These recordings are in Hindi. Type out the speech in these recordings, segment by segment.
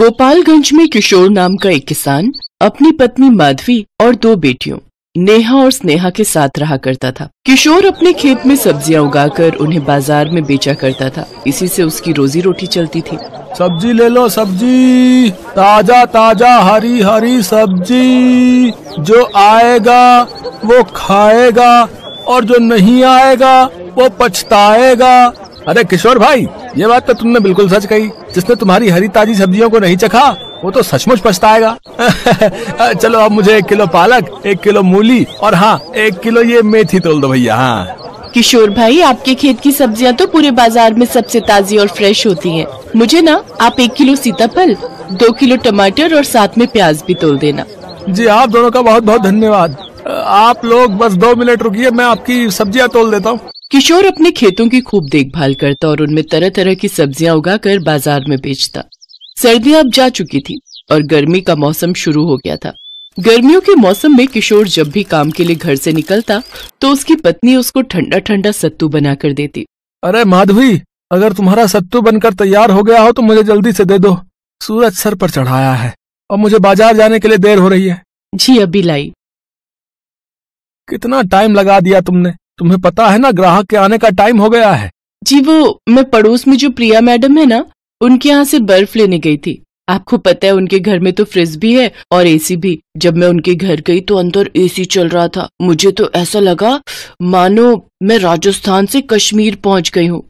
गोपालगंज में किशोर नाम का एक किसान अपनी पत्नी माधवी और दो बेटियों नेहा और स्नेहा के साथ रहा करता था किशोर अपने खेत में सब्जियां उगाकर उन्हें बाजार में बेचा करता था इसी से उसकी रोजी रोटी चलती थी सब्जी ले लो सब्जी ताजा ताजा हरी हरी सब्जी जो आएगा वो खाएगा और जो नहीं आएगा वो पछताएगा अरे किशोर भाई ये बात तो तुमने बिल्कुल सच कही जिसने तुम्हारी हरी ताजी सब्जियों को नहीं चखा वो तो सचमुच पछताएगा चलो अब मुझे एक किलो पालक एक किलो मूली और हाँ एक किलो ये मेथी तोल दो भैया हाँ किशोर भाई आपके खेत की सब्जियाँ तो पूरे बाजार में सबसे ताज़ी और फ्रेश होती हैं। मुझे ना आप एक किलो सीताफल दो किलो टमाटर और साथ में प्याज भी तोल देना जी आप दोनों का बहुत बहुत धन्यवाद आप लोग बस दो मिनट रुकिए मैं आपकी सब्जियां तोल देता हूँ किशोर अपने खेतों की खूब देखभाल करता और उनमें तरह तरह की सब्जियां उगाकर बाजार में बेचता सर्दियां अब जा चुकी थी और गर्मी का मौसम शुरू हो गया था गर्मियों के मौसम में किशोर जब भी काम के लिए घर से निकलता तो उसकी पत्नी उसको ठंडा ठंडा सत्तू बना कर देती अरे माधवी अगर तुम्हारा सत्तू बनकर तैयार हो गया हो तो मुझे जल्दी से दे दो सूरज सर पर चढ़ाया है और मुझे बाजार जाने के लिए देर हो रही है जी अभी लाई कितना टाइम लगा दिया तुमने तुम्हें पता है ना ग्राहक के आने का टाइम हो गया है जी वो मैं पड़ोस में जो प्रिया मैडम है ना उनके यहाँ से बर्फ लेने गई थी आपको पता है उनके घर में तो फ्रिज भी है और एसी भी जब मैं उनके घर गई तो अंदर एसी चल रहा था मुझे तो ऐसा लगा मानो मैं राजस्थान से कश्मीर पहुंच गई हूँ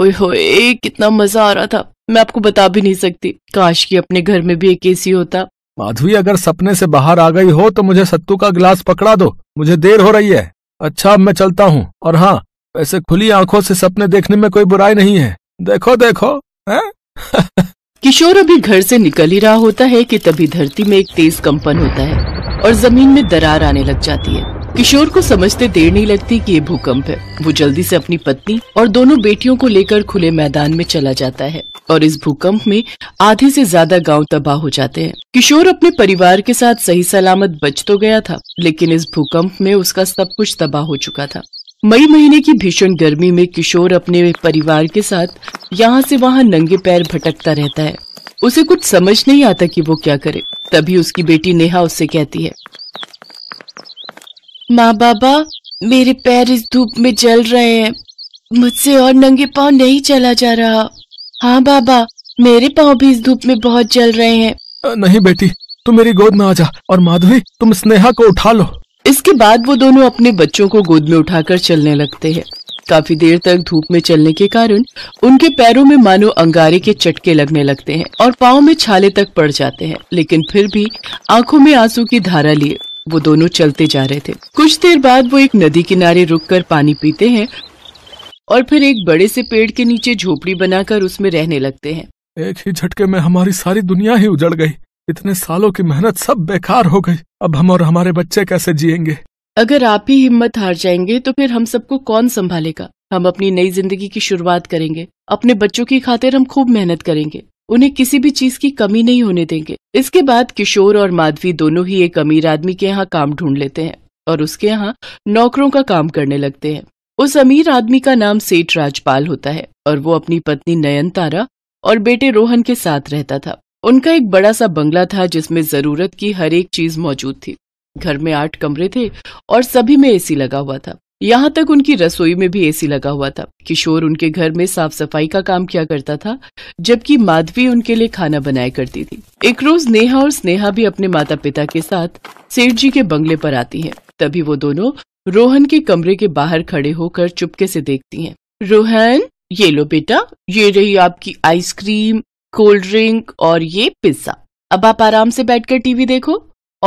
कितना मजा आ रहा था मैं आपको बता भी नहीं सकती काश कि अपने घर में भी एक एसी होता माधुरी अगर सपने से बाहर आ गई हो तो मुझे सत्तू का गिलास पकड़ा दो मुझे देर हो रही है अच्छा अब मैं चलता हूँ और हाँ वैसे खुली आंखों से सपने देखने में कोई बुराई नहीं है देखो देखो किशोर अभी घर से निकल ही रहा होता है कि तभी धरती में एक तेज कंपन होता है और जमीन में दरार आने लग जाती है किशोर को समझते देर नहीं लगती कि ये भूकंप है वो जल्दी से अपनी पत्नी और दोनों बेटियों को लेकर खुले मैदान में चला जाता है और इस भूकंप में आधे से ज्यादा गांव तबाह हो जाते हैं किशोर अपने परिवार के साथ सही सलामत बच तो गया था लेकिन इस भूकंप में उसका सब कुछ तबाह हो चुका था मई महीने की भीषण गर्मी में किशोर अपने परिवार के साथ यहाँ से वहाँ नंगे पैर भटकता रहता है उसे कुछ समझ नहीं आता कि वो क्या करे तभी उसकी बेटी नेहा उससे कहती है माँ बाबा मेरे पैर इस धूप में जल रहे हैं मुझसे और नंगे पांव नहीं चला जा रहा हाँ बाबा मेरे पाँव भी इस धूप में बहुत जल रहे हैं नहीं बेटी तुम मेरी गोद में आ जा और माधुरी तुम स्नेहा को उठा लो इसके बाद वो दोनों अपने बच्चों को गोद में उठाकर चलने लगते हैं काफी देर तक धूप में चलने के कारण उनके पैरों में मानो अंगारे के चटके लगने लगते हैं और पाँव में छाले तक पड़ जाते हैं लेकिन फिर भी आंखों में आंसू की धारा लिए वो दोनों चलते जा रहे थे कुछ देर बाद वो एक नदी किनारे रुककर पानी पीते हैं और फिर एक बड़े से पेड़ के नीचे झोपड़ी बनाकर उसमें रहने लगते हैं एक ही झटके में हमारी सारी दुनिया ही उजड़ गई इतने सालों की मेहनत सब बेकार हो गई अब हम और हमारे बच्चे कैसे जिएंगे अगर आप ही हिम्मत हार जाएंगे तो फिर हम सबको कौन संभालेगा हम अपनी नई जिंदगी की शुरुआत करेंगे अपने बच्चों की खातिर हम खूब मेहनत करेंगे उन्हें किसी भी चीज की कमी नहीं होने देंगे इसके बाद किशोर और माधवी दोनों ही एक अमीर आदमी के यहाँ काम ढूंढ लेते हैं और उसके यहाँ नौकरों का काम करने लगते हैं उस अमीर आदमी का नाम सेठ राजपाल होता है और वो अपनी पत्नी नयनतारा और बेटे रोहन के साथ रहता था उनका एक बड़ा सा बंगला था जिसमें जरूरत की हर एक चीज मौजूद थी घर में आठ कमरे थे और सभी में एसी लगा हुआ था यहाँ तक उनकी रसोई में भी एसी लगा हुआ था किशोर उनके घर में साफ सफाई का काम किया करता था जबकि माधवी उनके लिए खाना बनाया करती थी एक रोज नेहा और स्नेहा भी अपने माता पिता के साथ सेठ जी के बंगले पर आती हैं। तभी वो दोनों रोहन के कमरे के बाहर खड़े होकर चुपके से देखती हैं। रोहन ये लो बेटा ये रही आपकी आइसक्रीम कोल्ड ड्रिंक और ये पिज्जा अब आप आराम से बैठकर टीवी देखो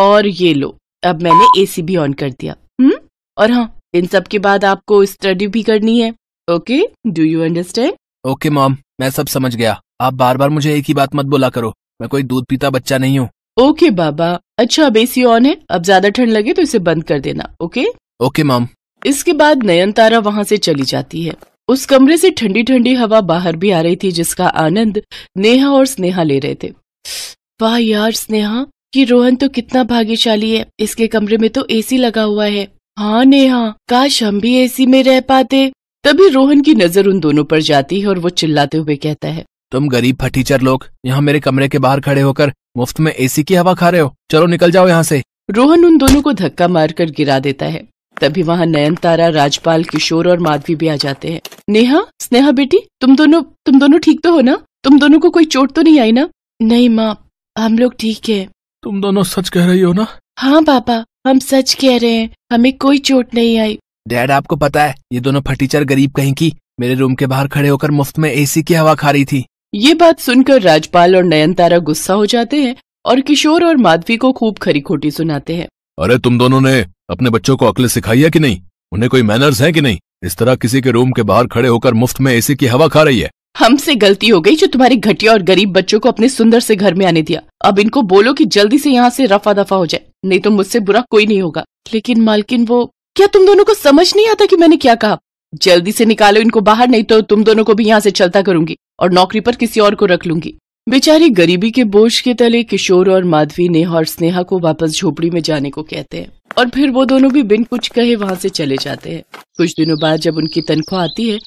और ये लो अब मैंने एसी भी ऑन कर दिया हम्म और हाँ इन सब के बाद आपको स्टडी भी करनी है okay do you understand okay mom मैं सब समझ गया आप बार बार मुझे एक ही बात मत बोला करो मैं कोई दूध पीता बच्चा नहीं हूँ ओके बाबा अच्छा अब एसी ऑन है अब ज्यादा ठंड लगे तो इसे बंद कर देना ओके ओके मैम इसके बाद नयनतारा वहां से चली जाती है उस कमरे से ठंडी ठंडी हवा बाहर भी आ रही थी जिसका आनंद नेहा और स्नेहा ले रहे थे वाह यार स्नेहा कि रोहन तो कितना भाग्यशाली है इसके कमरे में तो एसी लगा हुआ है हाँ नेहा काश हम भी एसी में रह पाते तभी रोहन की नजर उन दोनों पर जाती है और वो चिल्लाते हुए कहता है तुम गरीब फटीचर लोग यहाँ मेरे कमरे के बाहर खड़े होकर मुफ्त में एसी की हवा खा रहे हो चलो निकल जाओ यहाँ से रोहन उन दोनों को धक्का मारकर गिरा देता है तभी वहाँ नयनतारा राजपाल किशोर और माधवी भी आ जाते हैं नेहा स्नेहा बेटी तुम दोनों तुम दोनों ठीक तो हो ना तुम दोनों को कोई चोट तो नहीं आई ना नहीं माँ हम लोग ठीक है तुम दोनों सच कह रही हो ना हाँ पापा हम सच कह रहे हैं हमें कोई चोट नहीं आई डैड आपको पता है ये दोनों फटीचर गरीब कहीं की मेरे रूम के बाहर खड़े होकर मुफ्त में एसी की हवा खा रही थी ये बात सुनकर राजपाल और नयनतारा गुस्सा हो जाते हैं और किशोर और माधवी को खूब खरी खोटी सुनाते हैं अरे तुम दोनों ने अपने बच्चों को अकल सिखाई है कि नहीं उन्हें कोई मैनर्स है कि नहीं इस तरह किसी के रूम के बाहर खड़े होकर मुफ्त में एसी की हवा खा रही है हमसे गलती हो गई जो तुम्हारे घटिया और गरीब बच्चों को अपने सुंदर से घर में आने दिया अब इनको बोलो कि जल्दी से यहाँ से रफा दफा हो जाए नहीं तो मुझसे बुरा कोई नहीं होगा लेकिन मालकिन वो क्या तुम दोनों को समझ नहीं आता कि मैंने क्या कहा जल्दी से निकालो इनको बाहर नहीं तो तुम दोनों को भी यहाँ से चलता करूंगी और नौकरी पर किसी और को रख लूंगी बेचारी गरीबी के बोझ के तले किशोर और माधवी नेहा और स्नेहा को वापस झोपड़ी में जाने को कहते हैं और फिर वो दोनों भी बिन कुछ कहे वहाँ से चले जाते हैं कुछ दिनों बाद जब उनकी तनख्वाह आती है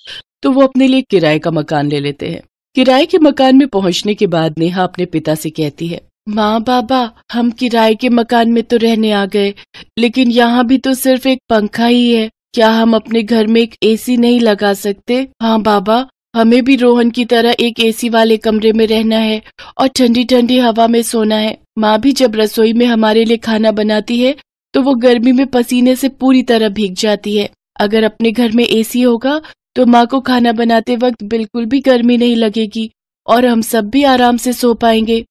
तो वो अपने लिए किराए का मकान ले लेते हैं किराए के मकान में पहुँचने के बाद नेहा अपने पिता से कहती है माँ बाबा हम किराए के मकान में तो रहने आ गए लेकिन यहाँ भी तो सिर्फ एक पंखा ही है क्या हम अपने घर में एक एसी नहीं लगा सकते हाँ बाबा हमें भी रोहन की तरह एक एसी वाले कमरे में रहना है और ठंडी ठंडी हवा में सोना है माँ भी जब रसोई में हमारे लिए खाना बनाती है तो वो गर्मी में पसीने से पूरी तरह भीग जाती है अगर अपने घर में एसी होगा तो माँ को खाना बनाते वक्त बिल्कुल भी गर्मी नहीं लगेगी और हम सब भी आराम से सो पाएंगे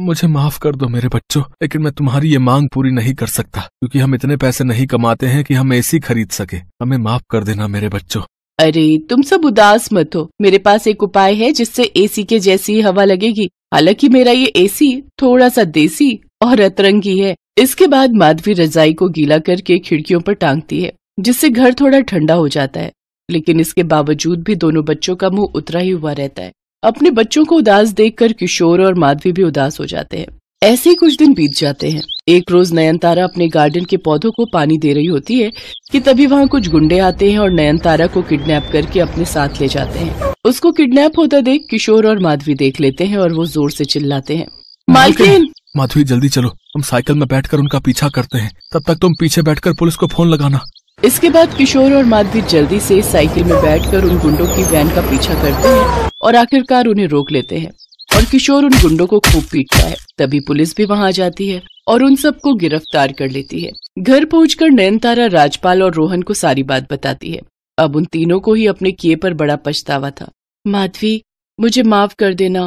मुझे माफ कर दो मेरे बच्चों लेकिन मैं तुम्हारी ये मांग पूरी नहीं कर सकता क्योंकि हम इतने पैसे नहीं कमाते हैं कि हम एसी खरीद सके हमें माफ कर देना मेरे बच्चों अरे तुम सब उदास मत हो मेरे पास एक उपाय है जिससे एसी के जैसी हवा लगेगी हालांकि मेरा ये एसी थोड़ा सा देसी और अतरंगी है इसके बाद माधवी रजाई को गीला करके खिड़कियों पर टांगती है जिससे घर थोड़ा ठंडा हो जाता है लेकिन इसके बावजूद भी दोनों बच्चों का मुंह उतरा ही हुआ रहता है अपने बच्चों को उदास देखकर किशोर और माधवी भी उदास हो जाते हैं ऐसे ही कुछ दिन बीत जाते हैं एक रोज नयनतारा अपने गार्डन के पौधों को पानी दे रही होती है कि तभी वहाँ कुछ गुंडे आते हैं और नयनतारा को किडनैप करके अपने साथ ले जाते हैं उसको किडनैप होता देख किशोर और माधवी देख लेते हैं और वो जोर से चिल्लाते हैं मालकिन माधवी जल्दी चलो हम साइकिल में बैठकर उनका पीछा करते हैं तब तक तुम पीछे बैठकर पुलिस को फोन लगाना इसके बाद किशोर और माधवी जल्दी से साइकिल में बैठकर उन गुंडों की वैन का पीछा करते हैं और आखिरकार उन्हें रोक लेते हैं और किशोर उन गुंडों को खूब पीटता है तभी पुलिस भी वहाँ आ जाती है और उन सबको गिरफ्तार कर लेती है घर पहुंचकर नयनतारा राजपाल और रोहन को सारी बात बताती है अब उन तीनों को ही अपने किए पर बड़ा पछतावा था माधवी मुझे माफ कर देना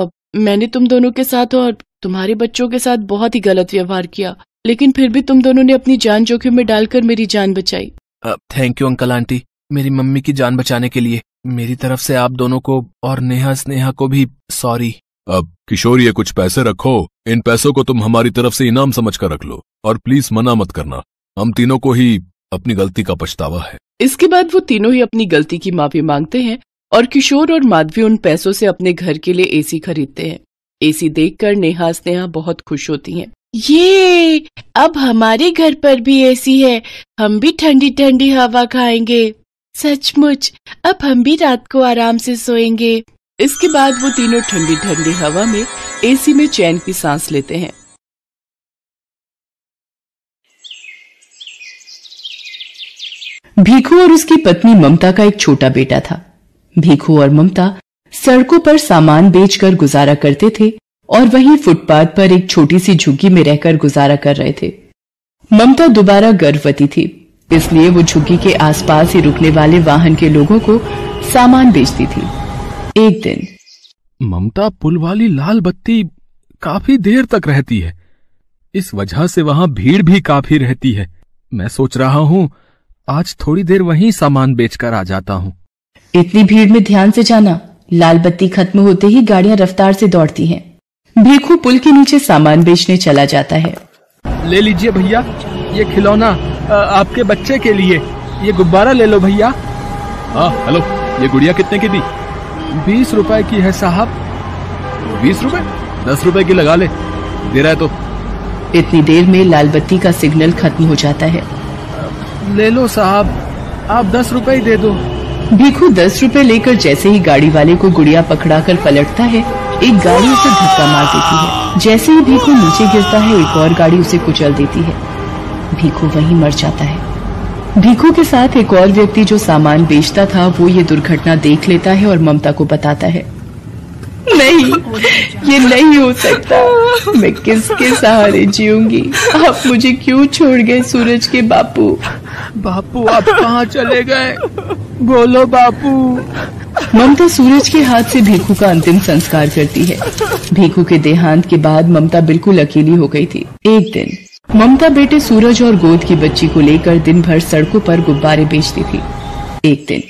अब मैंने तुम दोनों के साथ और तुम्हारे बच्चों के साथ बहुत ही गलत व्यवहार किया लेकिन फिर भी तुम दोनों ने अपनी जान जोखिम में डालकर मेरी जान बचाई थैंक यू अंकल आंटी मेरी मम्मी की जान बचाने के लिए मेरी तरफ से आप दोनों को और नेहा स्नेहा को भी सॉरी अब किशोर ये कुछ पैसे रखो इन पैसों को तुम हमारी तरफ से इनाम समझ कर रख लो और प्लीज मना मत करना हम तीनों को ही अपनी गलती का पछतावा है इसके बाद वो तीनों ही अपनी गलती की माफी मांगते हैं और किशोर और माधवी उन पैसों से अपने घर के लिए एसी खरीदते हैं एसी देखकर नेहा स्नेहा बहुत खुश होती हैं। ये अब हमारे घर पर भी एसी है हम भी ठंडी ठंडी हवा खाएंगे सचमुच अब हम भी रात को आराम से सोएंगे इसके बाद वो तीनों ठंडी ठंडी हवा में एसी में चैन की सांस लेते हैं भीखू और उसकी पत्नी ममता का एक छोटा बेटा था भीखू और ममता सड़कों पर सामान बेचकर गुजारा करते थे और वहीं फुटपाथ पर एक छोटी सी झुग्गी में रहकर गुजारा कर रहे थे ममता दोबारा गर्भवती थी इसलिए वो झुग्गी के आसपास ही रुकने वाले वाहन के लोगों को सामान बेचती थी एक दिन ममता पुल वाली लाल बत्ती काफी देर तक रहती है इस वजह से वहां भीड़ भी काफी रहती है मैं सोच रहा हूँ आज थोड़ी देर वहीं सामान बेचकर आ जाता हूँ इतनी भीड़ में ध्यान से जाना लाल बत्ती खत्म होते ही गाड़ियां रफ्तार से दौड़ती हैं। भीखू पुल के नीचे सामान बेचने चला जाता है ले लीजिए भैया ये खिलौना आपके बच्चे के लिए ये गुब्बारा ले लो भैया हाँ हेलो ये गुड़िया कितने की दी बीस रुपए की है साहब बीस रुपए दस रुपए की लगा ले दे रहा है तो इतनी देर में लाल बत्ती का सिग्नल खत्म हो जाता है ले लो साहब आप दस रुपए ही दे दो भीखू दस रुपए लेकर जैसे ही गाड़ी वाले को गुड़िया पकड़ा कर पलटता है एक गाड़ी उसे धक्का मार देती है जैसे ही भीखू नीचे गिरता है एक और गाड़ी उसे कुचल देती है भीखू वहीं मर जाता है भीखू के साथ एक और व्यक्ति जो सामान बेचता था वो ये दुर्घटना देख लेता है और ममता को बताता है नहीं ये नहीं हो सकता मैं किसके सहारे जीऊंगी आप मुझे क्यों छोड़ गए सूरज के बापू बापू आप कहाँ चले गए बोलो बापू ममता सूरज के हाथ से भीखू का अंतिम संस्कार करती है भीखू के देहांत के बाद ममता बिल्कुल अकेली हो गई थी एक दिन ममता बेटे सूरज और गोद की बच्ची को लेकर दिन भर सड़कों पर गुब्बारे बेचती थी एक दिन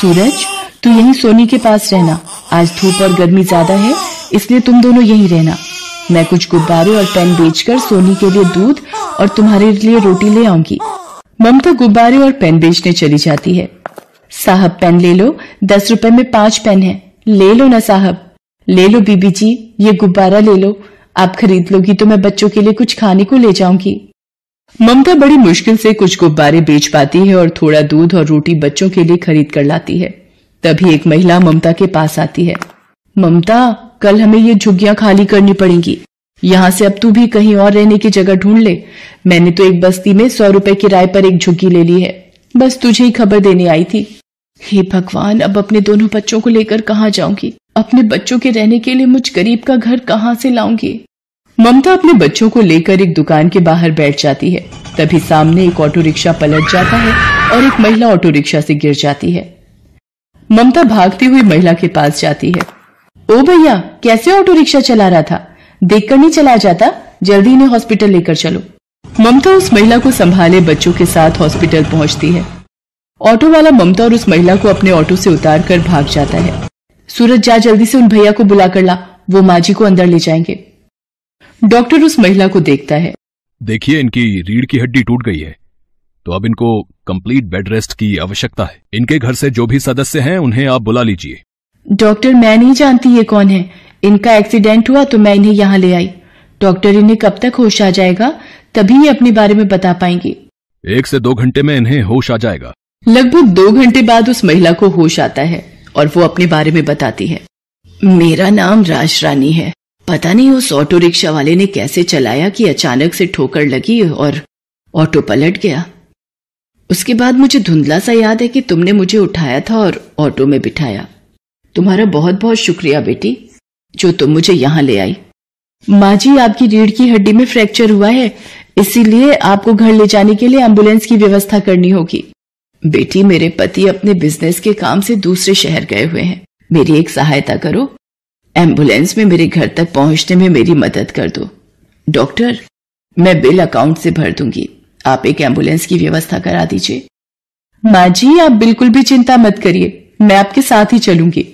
सूरज तू यहीं सोनी के पास रहना आज धूप और गर्मी ज्यादा है इसलिए तुम दोनों यहीं रहना मैं कुछ गुब्बारे और पेन बेचकर सोनी के लिए दूध और तुम्हारे लिए रोटी ले आऊंगी ममता गुब्बारे और पेन बेचने चली जाती है साहब पेन ले लो दस रुपए में पांच पेन है ले लो ना साहब ले लो बीबी जी ये गुब्बारा ले लो आप खरीद लोगी तो मैं बच्चों के लिए कुछ खाने को ले जाऊंगी ममता बड़ी मुश्किल से कुछ गुब्बारे बेच पाती है और थोड़ा दूध और रोटी बच्चों के लिए खरीद कर लाती है तभी एक महिला ममता के पास आती है ममता कल हमें ये झुग्गियां खाली करनी पड़ेंगी यहाँ से अब तू भी कहीं और रहने की जगह ढूंढ ले मैंने तो एक बस्ती में सौ रुपए किराए पर एक झुग्गी ले ली है बस तुझे ही खबर देने आई थी हे भगवान अब अपने दोनों बच्चों को लेकर कहाँ जाऊंगी अपने बच्चों के रहने के लिए मुझ गरीब का घर कहाँ से लाऊंगी ममता अपने बच्चों को लेकर एक दुकान के बाहर बैठ जाती है तभी सामने एक ऑटो रिक्शा पलट जाता है और एक महिला ऑटो रिक्शा से गिर जाती है ममता भागती हुई महिला के पास जाती है ओ भैया कैसे ऑटो रिक्शा चला रहा था देखकर नहीं चला जाता जल्दी इन्हें हॉस्पिटल लेकर चलो ममता उस महिला को संभाले बच्चों के साथ हॉस्पिटल पहुंचती है ऑटो वाला ममता और उस महिला को अपने ऑटो से उतार कर भाग जाता है सूरज जा जल्दी से उन भैया को बुलाकर ला वो माजी को अंदर ले जाएंगे डॉक्टर उस महिला को देखता है देखिए इनकी रीढ़ की हड्डी टूट गई है तो अब इनको कंप्लीट बेड रेस्ट की आवश्यकता है इनके घर से जो भी सदस्य हैं उन्हें आप बुला लीजिए डॉक्टर मैं नहीं जानती ये कौन है इनका एक्सीडेंट हुआ तो मैं इन्हें यहाँ ले आई डॉक्टर इन्हें कब तक होश आ जाएगा तभी ये अपने बारे में बता पाएंगे एक से दो घंटे में इन्हें होश आ जाएगा लगभग दो घंटे बाद उस महिला को होश आता है और वो अपने बारे में बताती है मेरा नाम राज रानी है पता नहीं उस ऑटो रिक्शा वाले ने कैसे चलाया कि अचानक से ठोकर लगी और ऑटो पलट गया उसके बाद मुझे धुंधला सा याद है कि तुमने मुझे उठाया था और ऑटो में बिठाया तुम्हारा बहुत बहुत शुक्रिया बेटी जो तुम मुझे यहां ले आई माँ जी आपकी रीढ़ की हड्डी में फ्रैक्चर हुआ है इसीलिए आपको घर ले जाने के लिए एम्बुलेंस की व्यवस्था करनी होगी बेटी मेरे पति अपने बिजनेस के काम से दूसरे शहर गए हुए हैं मेरी एक सहायता करो एम्बुलेंस में मेरे घर तक पहुंचने में मेरी मदद कर दो डॉक्टर मैं बिल अकाउंट से भर दूंगी आप एक एम्बुलेंस की व्यवस्था करा दीजिए माँ जी आप बिल्कुल भी चिंता मत करिए मैं आपके साथ ही चलूंगी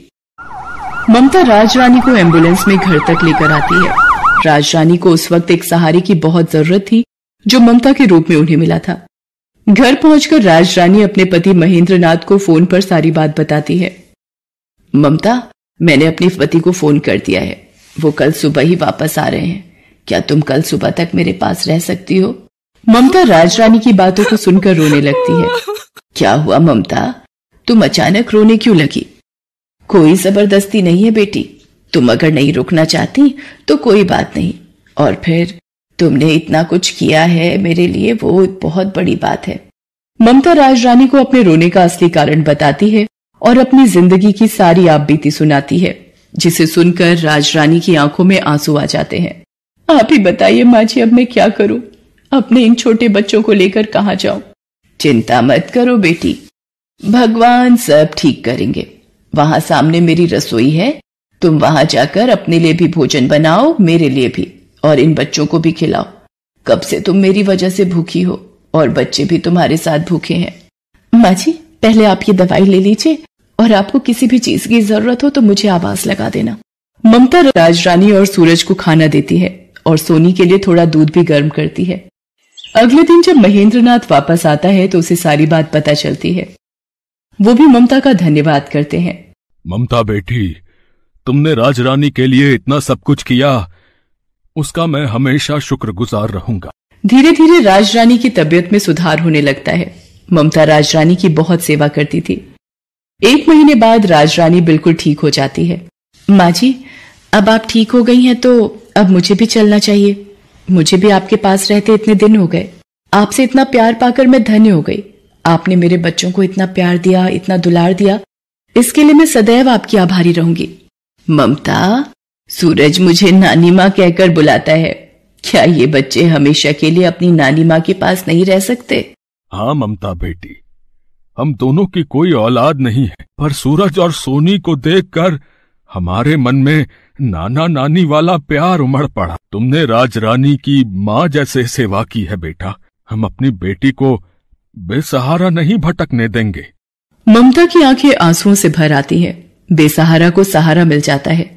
ममता राज रानी को एम्बुलेंस में घर तक लेकर आती है राज रानी को उस वक्त एक सहारे की बहुत जरूरत थी जो ममता के रूप में उन्हें मिला था घर पहुंचकर राजरानी अपने पति महेंद्र को फोन पर सारी बात बताती है ममता मैंने अपने पति को फोन कर दिया है वो कल सुबह ही वापस आ रहे हैं क्या तुम कल सुबह तक मेरे पास रह सकती हो ममता राजरानी की बातों को सुनकर रोने लगती है क्या हुआ ममता तुम अचानक रोने क्यों लगी कोई जबरदस्ती नहीं है बेटी तुम अगर नहीं रुकना चाहती तो कोई बात नहीं और फिर तुमने इतना कुछ किया है मेरे लिए वो एक बहुत बड़ी बात है ममता राज रानी को अपने रोने का असली कारण बताती है और अपनी जिंदगी की सारी आप बीती सुनाती है जिसे सुनकर राज रानी की आंखों में आंसू आ जाते हैं आप ही बताइए माँ जी अब मैं क्या करूं अपने इन छोटे बच्चों को लेकर कहा जाऊं चिंता मत करो बेटी भगवान सब ठीक करेंगे वहां सामने मेरी रसोई है तुम वहां जाकर अपने लिए भी भोजन बनाओ मेरे लिए भी और इन बच्चों को भी खिलाओ कब से तुम मेरी वजह से भूखी हो और बच्चे भी तुम्हारे साथ भूखे हैं माझी पहले आप ये दवाई ले लीजिए और आपको किसी भी चीज की जरूरत हो तो मुझे आवाज लगा देना ममता राजरानी और सूरज को खाना देती है और सोनी के लिए थोड़ा दूध भी गर्म करती है अगले दिन जब महेंद्रनाथ वापस आता है तो उसे सारी बात पता चलती है वो भी ममता का धन्यवाद करते हैं ममता बेटी तुमने राजरानी के लिए इतना सब कुछ किया उसका मैं हमेशा शुक्रगुजार रहूंगा धीरे धीरे राज रानी की तबीयत में सुधार होने लगता है ममता राज रानी की बहुत सेवा करती थी एक महीने बाद राज रानी बिल्कुल ठीक हो जाती है माँ जी अब आप ठीक हो गई हैं तो अब मुझे भी चलना चाहिए मुझे भी आपके पास रहते इतने दिन हो गए आपसे इतना प्यार पाकर मैं धन्य हो गई आपने मेरे बच्चों को इतना प्यार दिया इतना दुलार दिया इसके लिए मैं सदैव आपकी आभारी रहूंगी ममता सूरज मुझे नानी माँ कहकर बुलाता है क्या ये बच्चे हमेशा के लिए अपनी नानी माँ के पास नहीं रह सकते हाँ ममता बेटी हम दोनों की कोई औलाद नहीं है पर सूरज और सोनी को देखकर हमारे मन में नाना नानी वाला प्यार उमड़ पड़ा तुमने राज रानी की माँ जैसे सेवा की है बेटा हम अपनी बेटी को बेसहारा नहीं भटकने देंगे ममता की आंखें आंसुओं से भर आती है बेसहारा को सहारा मिल जाता है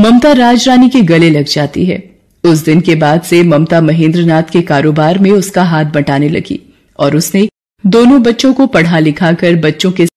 ममता राजरानी के गले लग जाती है उस दिन के बाद से ममता महेंद्रनाथ के कारोबार में उसका हाथ बटाने लगी और उसने दोनों बच्चों को पढ़ा लिखा कर बच्चों के